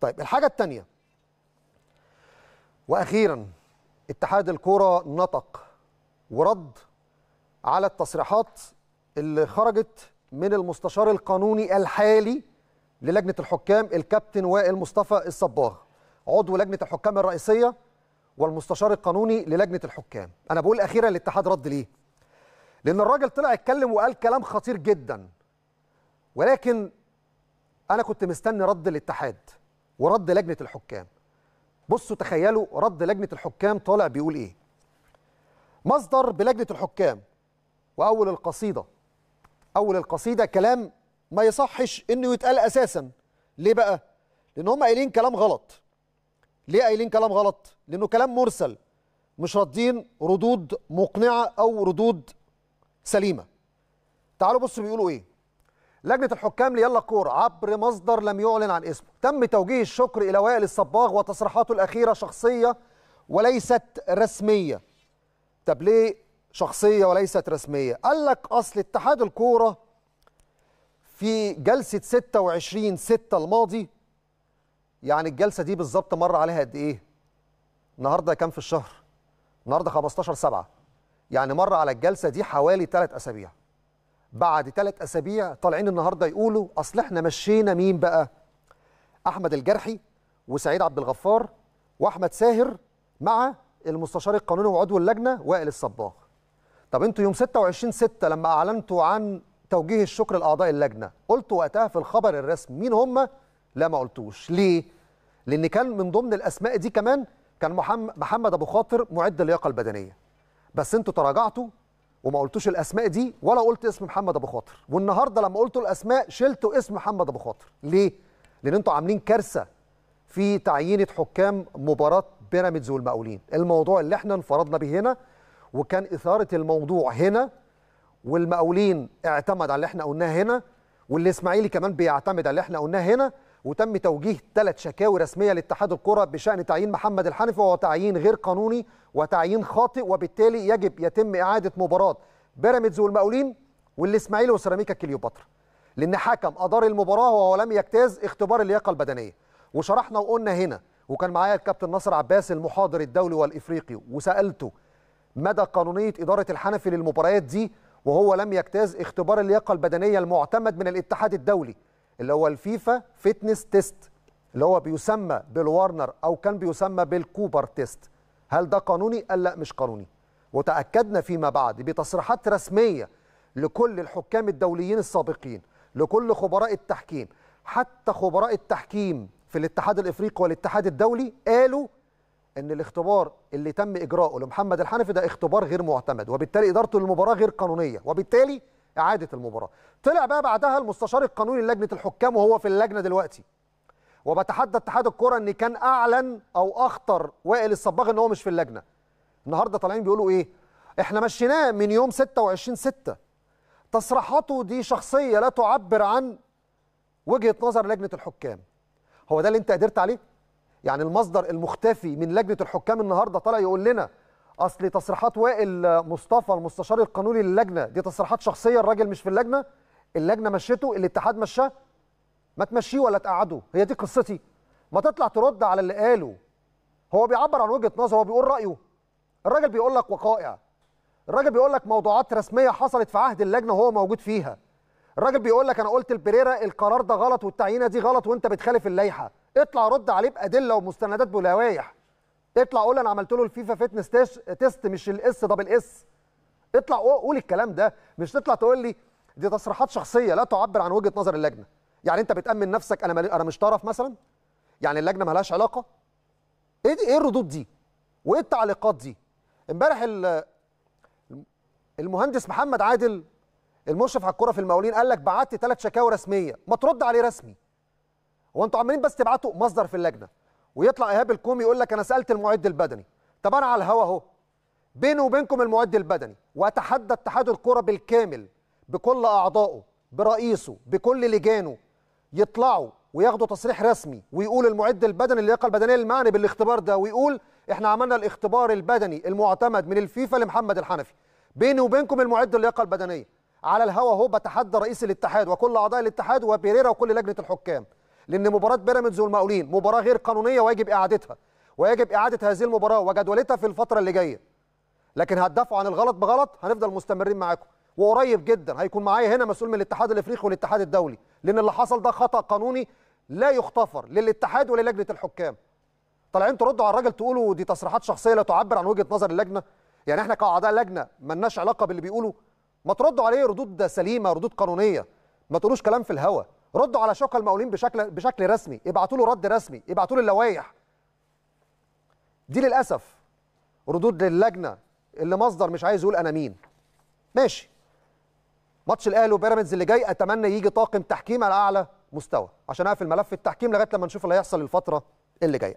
طيب الحاجه الثانيه واخيرا اتحاد الكوره نطق ورد على التصريحات اللي خرجت من المستشار القانوني الحالي للجنه الحكام الكابتن وائل مصطفى الصباغ عضو لجنه الحكام الرئيسيه والمستشار القانوني للجنه الحكام انا بقول اخيرا الاتحاد رد ليه لان الراجل طلع اتكلم وقال كلام خطير جدا ولكن انا كنت مستني رد الاتحاد ورد لجنه الحكام بصوا تخيلوا رد لجنه الحكام طالع بيقول ايه مصدر بلجنه الحكام واول القصيده اول القصيده كلام ما يصحش انه يتقال اساسا ليه بقى لان هم قايلين كلام غلط ليه قايلين كلام غلط لانه كلام مرسل مش راضين ردود مقنعه او ردود سليمه تعالوا بصوا بيقولوا ايه لجنة الحكام ليلا كورة عبر مصدر لم يعلن عن اسمه تم توجيه الشكر إلى وائل الصباغ وتصريحاته الأخيرة شخصية وليست رسمية طب ليه شخصية وليست رسمية قال لك أصل اتحاد الكورة في جلسة 26 6 الماضي يعني الجلسة دي بالظبط مر عليها قد إيه النهاردة كام في الشهر النهاردة 15 7 يعني مر على الجلسة دي حوالي 3 أسابيع بعد ثلاث اسابيع طالعين النهارده يقولوا اصل احنا مشينا مين بقى؟ احمد الجرحي وسعيد عبد الغفار واحمد ساهر مع المستشار القانوني وعضو اللجنه وائل الصباغ. طب انتوا يوم 26 6 لما اعلنتوا عن توجيه الشكر لاعضاء اللجنه، قلتوا وقتها في الخبر الرسمي مين هم؟ لا ما قلتوش، ليه؟ لان كان من ضمن الاسماء دي كمان كان محمد ابو خاطر معد اللياقه البدنيه. بس انتوا تراجعتوا وما قلتوش الاسماء دي ولا قلت اسم محمد ابو خاطر والنهارده لما قلتوا الاسماء شلتوا اسم محمد ابو خاطر ليه لان انتوا عاملين كارثه في تعيينه حكام مباراه بيراميدز والمقاولين الموضوع اللي احنا انفرضنا به هنا وكان اثاره الموضوع هنا والمقاولين اعتمد على اللي احنا قلناه هنا والاسماعيلي كمان بيعتمد على اللي احنا قلناه هنا وتم توجيه ثلاث شكاوي رسميه لاتحاد الكره بشان تعيين محمد الحنفي وهو تعيين غير قانوني وتعيين خاطئ وبالتالي يجب يتم اعاده مباراه بيراميدز والمقاولين والاسماعيلي وسيراميكا كليوباترا لان حكم ادار المباراه وهو لم يجتاز اختبار اللياقه البدنيه وشرحنا وقلنا هنا وكان معايا الكابتن نصر عباس المحاضر الدولي والافريقي وسالته مدى قانونيه اداره الحنفي للمباريات دي وهو لم يجتاز اختبار اللياقه البدنيه المعتمد من الاتحاد الدولي اللي هو الفيفا فيتنس تيست اللي هو بيسمى بالوارنر او كان بيسمى بالكوبر تيست هل ده قانوني قال لا مش قانوني وتاكدنا فيما بعد بتصريحات رسميه لكل الحكام الدوليين السابقين لكل خبراء التحكيم حتى خبراء التحكيم في الاتحاد الافريقي والاتحاد الدولي قالوا ان الاختبار اللي تم اجراؤه لمحمد الحنفي ده اختبار غير معتمد وبالتالي ادارته للمباراه غير قانونيه وبالتالي اعاده المباراه طلع بقى بعدها المستشار القانوني لجنه الحكام وهو في اللجنه دلوقتي وبتحدى اتحاد الكره ان كان اعلن او اخطر وائل الصباغ ان هو مش في اللجنه النهارده طالعين بيقولوا ايه احنا مشيناه من يوم 26 6 تصريحاته دي شخصيه لا تعبر عن وجهه نظر لجنه الحكام هو ده اللي انت قدرت عليه يعني المصدر المختفي من لجنه الحكام النهارده طالع يقول لنا اصل تصريحات وائل مصطفى المستشار القانوني للجنه دي تصريحات شخصيه الراجل مش في اللجنه اللجنه مشيته الاتحاد مشاه ما تمشيه ولا تقعده هي دي قصتي ما تطلع ترد على اللي قاله هو بيعبر عن وجهه نظره هو بيقول رايه الراجل بيقول لك وقائع الراجل بيقول لك موضوعات رسميه حصلت في عهد اللجنه وهو موجود فيها الراجل بيقول لك انا قلت لبريرا القرار ده غلط والتعيينه دي غلط وانت بتخالف اللائحه اطلع رد عليه بادله ومستندات بلوايح اطلع قول انا عملت له الفيفا فتنس تيست مش الاس دبل اس اطلع قول الكلام ده مش تطلع تقول لي دي تصريحات شخصيه لا تعبر عن وجهه نظر اللجنه يعني انت بتامن نفسك انا انا مش طرف مثلا يعني اللجنه مالهاش علاقه ايه دي ايه الردود دي وايه التعليقات دي امبارح المهندس محمد عادل المشرف على الكره في المقاولين قال لك بعت ثلاث شكاوى رسميه ما ترد عليه رسمي هو انتوا عمالين بس تبعتوا مصدر في اللجنه ويطلع ايهاب الكوم يقول لك انا سالت المعد البدني طب انا على الهوا اهو بيني وبينكم المعد البدني واتحدى اتحاد الكوره بالكامل بكل اعضائه برئيسه بكل لجانه يطلعوا وياخدوا تصريح رسمي ويقول المعد البدني اللياقه البدنيه المعني بالاختبار ده ويقول احنا عملنا الاختبار البدني المعتمد من الفيفا لمحمد الحنفي بيني وبينكم المعد اللياقه البدنيه على الهوا اهو بتحدى رئيس الاتحاد وكل اعضاء الاتحاد وبيريرا وكل لجنه الحكام لأن مباراة بيراميدز والمقاولين مباراة غير قانونية ويجب إعادتها ويجب إعادة هذه المباراة وجدولتها في الفترة اللي جاية لكن هتدافعوا عن الغلط بغلط هنفضل مستمرين معاكم وقريب جدا هيكون معايا هنا مسؤول من الاتحاد الافريقي والاتحاد الدولي لان اللي حصل ده خطا قانوني لا يختفر للاتحاد وللجنه الحكام طالعين تردوا على الراجل تقولوا دي تصريحات شخصيه لا تعبر عن وجهه نظر اللجنه يعني احنا كاعضاء لجنه مالناش علاقه باللي بيقولوا ما تردوا عليه ردود سليمه ردود قانونيه ما تقولوش كلام في الهوا ردوا على شوكه المقاولين بشكل بشكل رسمي ابعتوا له رد رسمي ابعتوا له اللوائح دي للاسف ردود للجنه اللي مصدر مش عايز يقول انا مين ماشي ماتش الاهلي وبيراميدز اللي جاي اتمنى يجي طاقم تحكيم على اعلى مستوى عشان اقفل ملف التحكيم لغايه لما نشوف اللي هيحصل الفتره اللي جايه